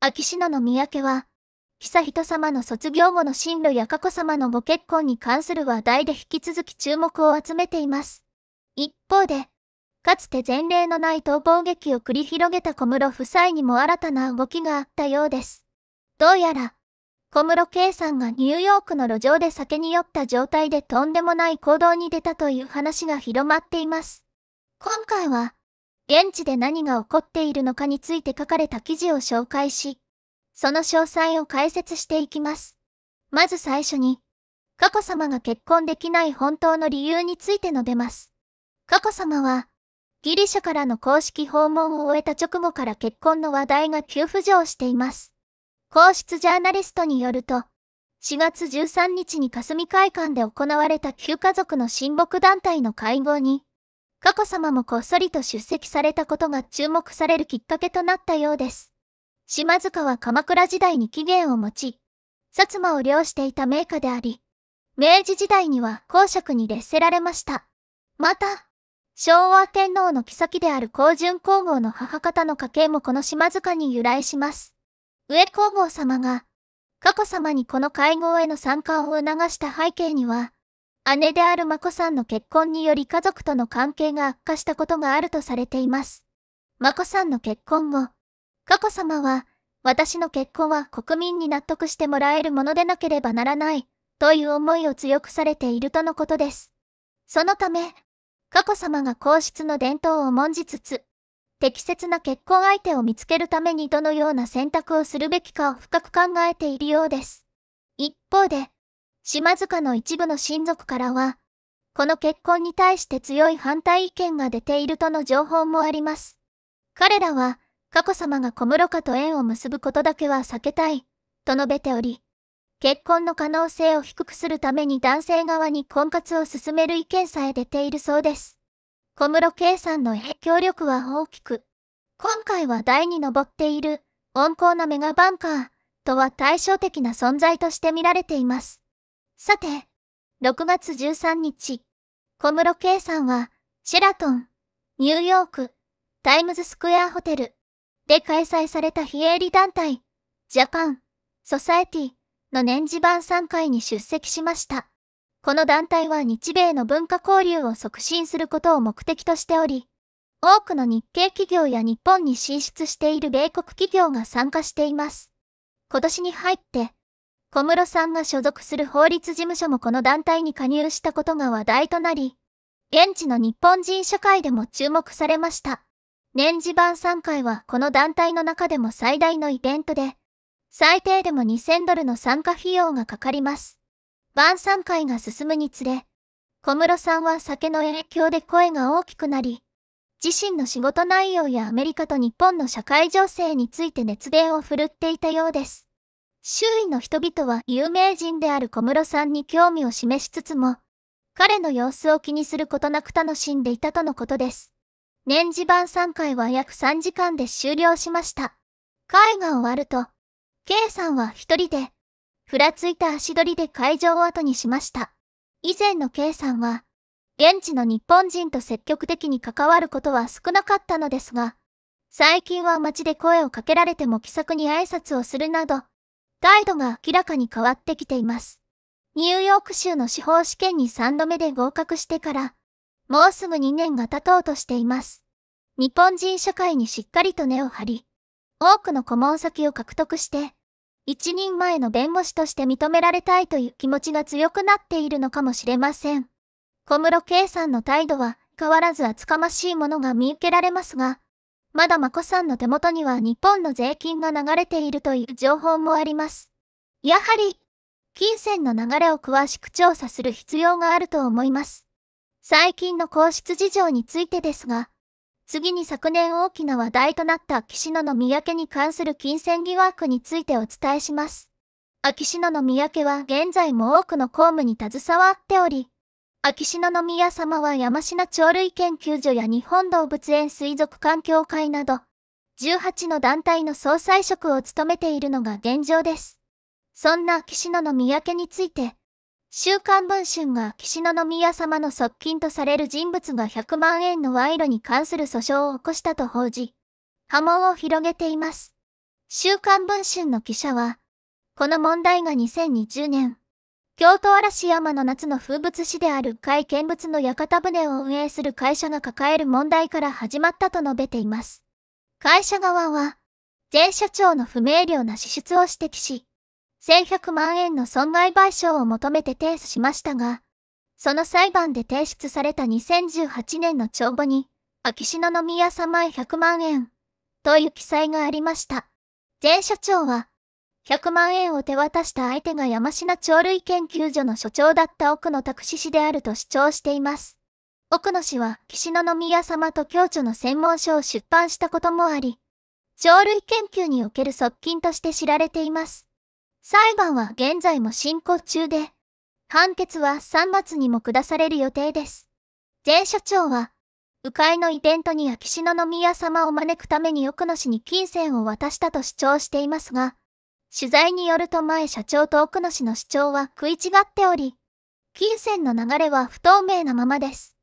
秋篠宮家は、久人様の卒業後の進路や佳子様のご結婚に関する話題で引き続き注目を集めています。一方で、かつて前例のない逃亡劇を繰り広げた小室夫妻にも新たな動きがあったようです。どうやら、小室圭さんがニューヨークの路上で酒に酔った状態でとんでもない行動に出たという話が広まっています。今回は、現地で何が起こっているのかについて書かれた記事を紹介し、その詳細を解説していきます。まず最初に、佳子さまが結婚できない本当の理由について述べます。佳子さまは、ギリシャからの公式訪問を終えた直後から結婚の話題が急浮上しています。皇室ジャーナリストによると、4月13日に霞会館で行われた旧家族の親睦団体の会合に、佳子さまもこっそりと出席されたことが注目されるきっかけとなったようです。島塚は鎌倉時代に起源を持ち、薩摩を漁していた名家であり、明治時代には公爵に劣せられました。また、昭和天皇の妃である高順皇后の母方の家系もこの島塚に由来します。上皇后様が、佳子様にこの会合への参加を促した背景には、姉である眞子さんの結婚により家族との関係が悪化したことがあるとされています。眞子さんの結婚後、佳子さまは、私の結婚は国民に納得してもらえるものでなければならない、という思いを強くされているとのことです。そのため、佳子さまが皇室の伝統を重んじつつ、適切な結婚相手を見つけるためにどのような選択をするべきかを深く考えているようです。一方で、島塚の一部の親族からは、この結婚に対して強い反対意見が出ているとの情報もあります。彼らは、佳子様が小室家と縁を結ぶことだけは避けたい、と述べており、結婚の可能性を低くするために男性側に婚活を進める意見さえ出ているそうです。小室圭さんの影響力は大きく、今回は台に登っている温厚なメガバンカーとは対照的な存在として見られています。さて、6月13日、小室圭さんは、シェラトン、ニューヨーク、タイムズスクエアホテルで開催された非営利団体、ジャパン、ソサエティの年次版3会に出席しました。この団体は日米の文化交流を促進することを目的としており、多くの日系企業や日本に進出している米国企業が参加しています。今年に入って、小室さんが所属する法律事務所もこの団体に加入したことが話題となり、現地の日本人社会でも注目されました。年次版3回はこの団体の中でも最大のイベントで、最低でも2000ドルの参加費用がかかります。晩餐会が進むにつれ、小室さんは酒の影響で声が大きくなり、自身の仕事内容やアメリカと日本の社会情勢について熱弁を振るっていたようです。周囲の人々は有名人である小室さんに興味を示しつつも、彼の様子を気にすることなく楽しんでいたとのことです。年次版3回は約3時間で終了しました。会が終わると、K さんは一人で、ふらついた足取りで会場を後にしました。以前の K さんは、現地の日本人と積極的に関わることは少なかったのですが、最近は街で声をかけられても気さくに挨拶をするなど、態度が明らかに変わってきています。ニューヨーク州の司法試験に3度目で合格してから、もうすぐ2年が経とうとしています。日本人社会にしっかりと根を張り、多くの顧問先を獲得して、一人前の弁護士として認められたいという気持ちが強くなっているのかもしれません。小室圭さんの態度は変わらず厚かましいものが見受けられますが、まだ眞子さんの手元には日本の税金が流れているという情報もあります。やはり、金銭の流れを詳しく調査する必要があると思います。最近の皇室事情についてですが、次に昨年大きな話題となった秋篠三宅に関する金銭疑惑についてお伝えします。秋篠三宅は現在も多くの公務に携わっており、秋篠宮様は山科鳥類研究所や日本動物園水族環境会など、18の団体の総裁職を務めているのが現状です。そんな秋篠宮家について、週刊文春が秋篠宮様の側近とされる人物が100万円の賄賂に関する訴訟を起こしたと報じ、波紋を広げています。週刊文春の記者は、この問題が2020年、京都嵐山の夏の風物詩である海見物の屋形船を運営する会社が抱える問題から始まったと述べています。会社側は、前社長の不明瞭な支出を指摘し、1100万円の損害賠償を求めて提訴しましたが、その裁判で提出された2018年の帳簿に、秋篠宮様へ100万円という記載がありました。前社長は、100万円を手渡した相手が山科鳥類研究所の所長だった奥野拓司氏であると主張しています。奥野氏は、岸野宮様と共著の専門書を出版したこともあり、鳥類研究における側近として知られています。裁判は現在も進行中で、判決は3月にも下される予定です。前社長は、迂回のイベントに秋篠宮様を招くために奥野氏に金銭を渡したと主張していますが、取材によると前社長と奥野氏の主張は食い違っており、金銭の流れは不透明なままです。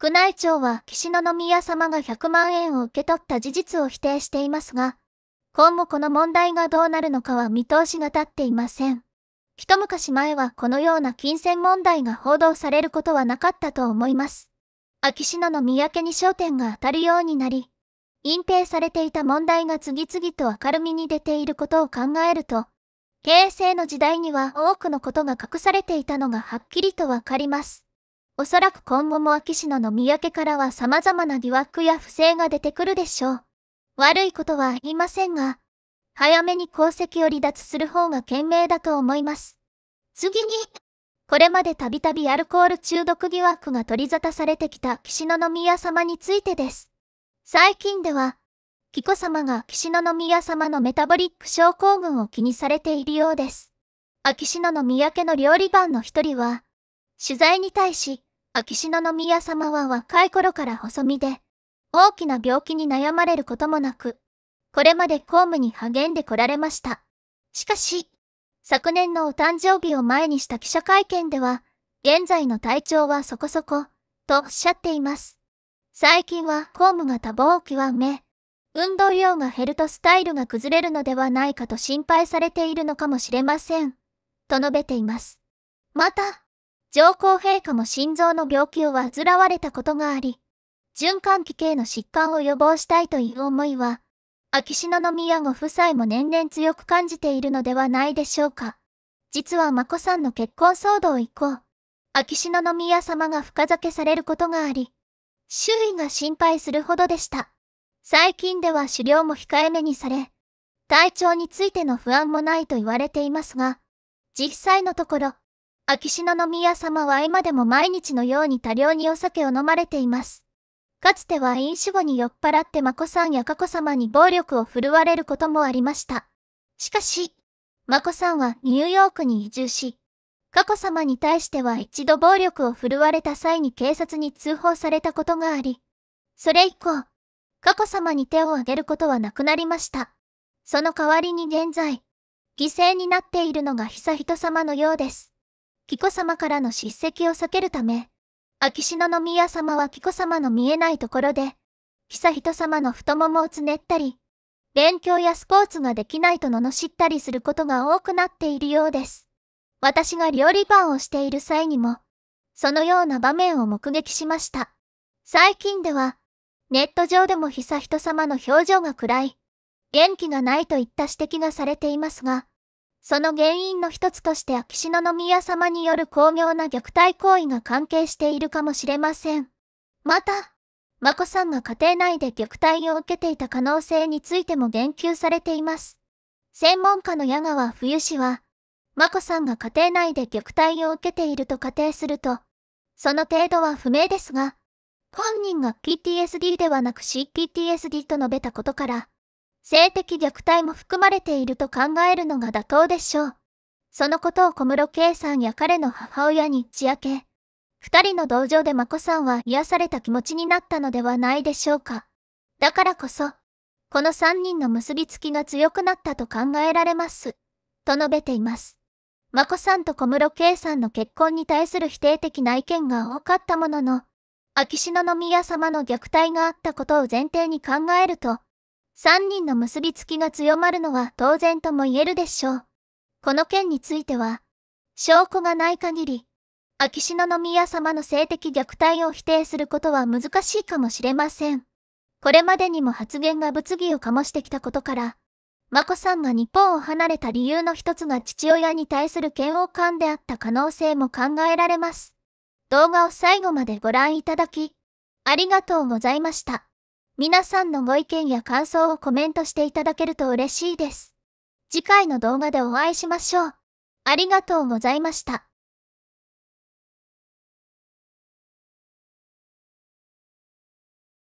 宮内庁は岸の宮様が100万円を受け取った事実を否定していますが、今後この問題がどうなるのかは見通しが立っていません。一昔前はこのような金銭問題が報道されることはなかったと思います。秋篠宮家に焦点が当たるようになり、隠蔽されていた問題が次々と明るみに出ていることを考えると、京成の時代には多くのことが隠されていたのがはっきりとわかります。おそらく今後も秋篠の宮家からは様々な疑惑や不正が出てくるでしょう。悪いことは言いませんが、早めに功績を離脱する方が賢明だと思います。次に、これまでたびたびアルコール中毒疑惑が取り沙汰されてきた岸野宮様についてです。最近では、紀子様が秋篠宮様のメタボリック症候群を気にされているようです。秋篠宮家の料理番の一人は、取材に対し、秋篠宮様は若い頃から細身で、大きな病気に悩まれることもなく、これまで公務に励んでこられました。しかし、昨年のお誕生日を前にした記者会見では、現在の体調はそこそこ、とおっしゃっています。最近は公務が多忙は極め、運動量が減るとスタイルが崩れるのではないかと心配されているのかもしれません。と述べています。また、上皇陛下も心臓の病気を患われたことがあり、循環器系の疾患を予防したいという思いは、秋篠宮ご夫妻も年々強く感じているのではないでしょうか。実は眞子さんの結婚騒動以降、秋篠宮様が深酒されることがあり、周囲が心配するほどでした。最近では狩猟も控えめにされ、体調についての不安もないと言われていますが、実際のところ、秋篠宮様は今でも毎日のように多量にお酒を飲まれています。かつては飲酒後に酔っ払って眞子さんや佳子様に暴力を振るわれることもありました。しかし、眞子さんはニューヨークに移住し、佳子様に対しては一度暴力を振るわれた際に警察に通報されたことがあり、それ以降、佳子様に手を挙げることはなくなりました。その代わりに現在、犠牲になっているのが久人様のようです。紀子様からの叱責を避けるため、秋篠宮様は紀子様の見えないところで、悠仁様の太ももをつねったり、勉強やスポーツができないと罵ったりすることが多くなっているようです。私が料理番をしている際にも、そのような場面を目撃しました。最近では、ネット上でも久仁様の表情が暗い、元気がないといった指摘がされていますが、その原因の一つとして秋篠宮様による巧妙な虐待行為が関係しているかもしれません。また、眞子さんが家庭内で虐待を受けていた可能性についても言及されています。専門家の矢川冬氏は、マ子さんが家庭内で虐待を受けていると仮定すると、その程度は不明ですが、本人が PTSD ではなく CPTSD と述べたことから、性的虐待も含まれていると考えるのが妥当でしょう。そのことを小室圭さんや彼の母親に打ち明け、二人の同情でマ子さんは癒された気持ちになったのではないでしょうか。だからこそ、この三人の結びつきが強くなったと考えられます。と述べています。眞子さんと小室圭さんの結婚に対する否定的な意見が多かったものの、秋篠宮様の虐待があったことを前提に考えると、3人の結びつきが強まるのは当然とも言えるでしょう。この件については、証拠がない限り、秋篠宮様の性的虐待を否定することは難しいかもしれません。これまでにも発言が物議を醸してきたことから、眞子さんが日本を離れた理由の一つが父親に対する嫌悪感であった可能性も考えられます。動画を最後までご覧いただき、ありがとうございました。皆さんのご意見や感想をコメントしていただけると嬉しいです。次回の動画でお会いしましょう。ありがとうございました。